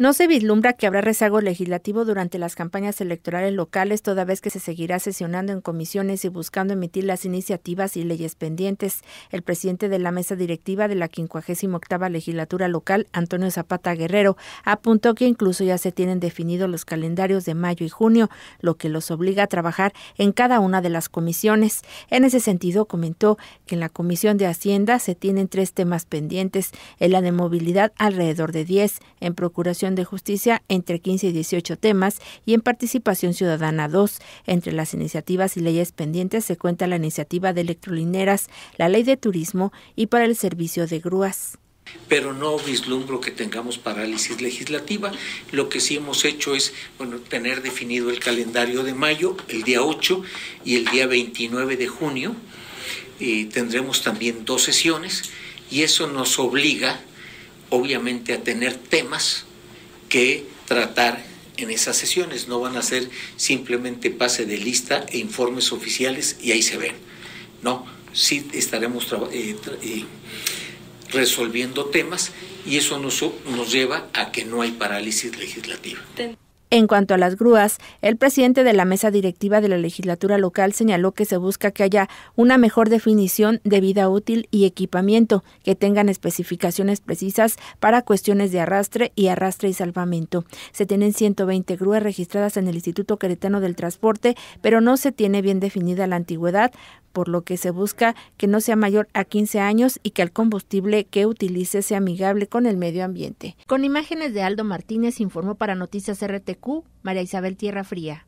No se vislumbra que habrá rezago legislativo durante las campañas electorales locales, toda vez que se seguirá sesionando en comisiones y buscando emitir las iniciativas y leyes pendientes. El presidente de la mesa directiva de la 58 legislatura local, Antonio Zapata Guerrero, apuntó que incluso ya se tienen definidos los calendarios de mayo y junio, lo que los obliga a trabajar en cada una de las comisiones. En ese sentido, comentó que en la Comisión de Hacienda se tienen tres temas pendientes, en la de movilidad alrededor de 10, en Procuración de justicia entre 15 y 18 temas y en participación ciudadana 2. Entre las iniciativas y leyes pendientes se cuenta la iniciativa de electrolineras, la ley de turismo y para el servicio de grúas pero no vislumbro que tengamos parálisis legislativa. Lo que sí hemos hecho es bueno, tener definido el calendario de mayo, el día 8 y el día 29 de junio. Eh, tendremos también dos sesiones y eso nos obliga, obviamente, a tener temas que tratar en esas sesiones. No van a ser simplemente pase de lista e informes oficiales y ahí se ven. No, sí estaremos eh, eh, resolviendo temas y eso nos, nos lleva a que no hay parálisis legislativa. En cuanto a las grúas, el presidente de la mesa directiva de la legislatura local señaló que se busca que haya una mejor definición de vida útil y equipamiento, que tengan especificaciones precisas para cuestiones de arrastre y arrastre y salvamento. Se tienen 120 grúas registradas en el Instituto Queretano del Transporte, pero no se tiene bien definida la antigüedad, por lo que se busca que no sea mayor a 15 años y que el combustible que utilice sea amigable con el medio ambiente. Con imágenes de Aldo Martínez informó para Noticias RTQ María Isabel Tierra Fría.